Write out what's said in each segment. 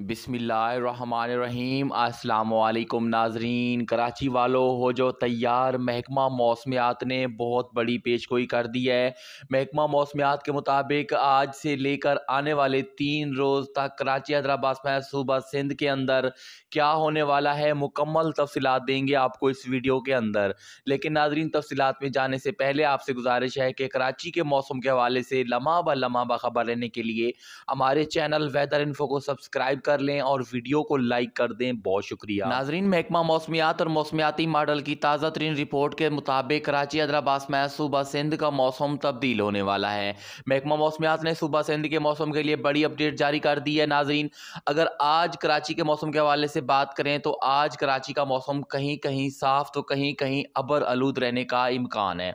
बिसमीम् अल्लाम नाजरीन कराची वालों हो जो तैयार महकमा मौसमियात ने बहुत बड़ी पेशगोई कर दी है महकमा मौसमियात के मुताबिक आज से लेकर आने वाले तीन रोज़ तक कराची हैदराबाद में सूबा सिंध के अंदर क्या होने वाला है मुकम्मल तफसीत देंगे आपको इस वीडियो के अंदर लेकिन नाजरीन तफसीत में जाने से पहले आपसे गुजारिश है कि कराची के मौसम के हवाले से लम्हा ब लम्हा ख़बर रहने के लिए हमारे चैनल वेदर इन्फो को सब्सक्राइब कर लें और वीडियो को लाइक कर दें बहुत शुक्रिया नाजरीन महकमा मौसमियात और मौसमियाती मॉडल की ताज़ा तरीन रिपोर्ट के मुताबिक कराची हैदराबाद में सुबह सिंध का मौसम तब्दील होने वाला है महकमा मौसमियात ने सुबह सिंध के मौसम के लिए बड़ी अपडेट जारी कर दी है नाजरीन अगर आज कराची के मौसम के हवाले से बात करें तो आज कराची का मौसम कहीं कहीं साफ तो कहीं कहीं अबर आलूद रहने का इम्कान है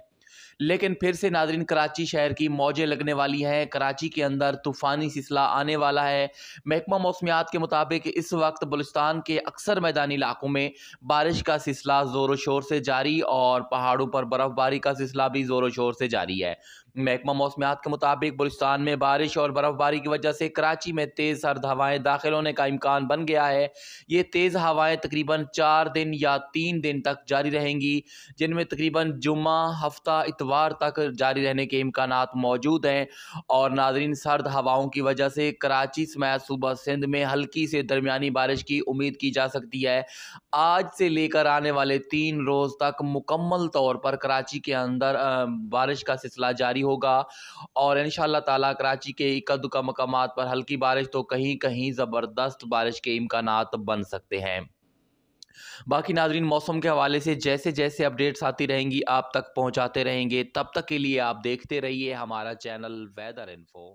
लेकिन फिर से नादरीन कराची शहर की मौजें लगने वाली हैं कराची के अंदर तूफ़ानी सिलसिला आने वाला है महकमा मौसमियात के मुताबिक इस वक्त बलुस्तान के अक्सर मैदानी इलाकों में बारिश का सिलसिला ज़ोरों शोर से जारी और पहाड़ों पर बर्फ़बारी का सिलसिला भी ज़ोरों शोर से जारी है महकमा मौसमियात के मुताबिक बलुस्तान में बारिश और बर्फ़बारी की वजह से कराची में तेज़ सर्द हवाएँ दाखिल होने का इम्कान बन गया है ये तेज़ हवाएँ तकरीबन चार दिन या तीन दिन तक जारी रहेंगी जिनमें तकरीबन जुमा हफ्ता इतवा बुधवार तक जारी रहने के इम्कान मौजूद हैं और नाजरीन सर्द हवाओं की वजह से कराची समेत सुबह सिंध में हल्की से दरमियानी बारिश की उम्मीद की जा सकती है आज से लेकर आने वाले तीन रोज़ तक मुकम्मल तौर पर कराची के अंदर बारिश का सिलसिला जारी होगा और इन ताला कराची के इक्का मकाम पर हल्की बारिश तो कहीं कहीं ज़बरदस्त बारिश के इम्कान बन सकते हैं बाकी नाजरीन मौसम के हवाले से जैसे जैसे अपडेट्स आती रहेंगी आप तक पहुँचाते रहेंगे तब तक के लिए आप देखते रहिए हमारा चैनल वेदर इन्फो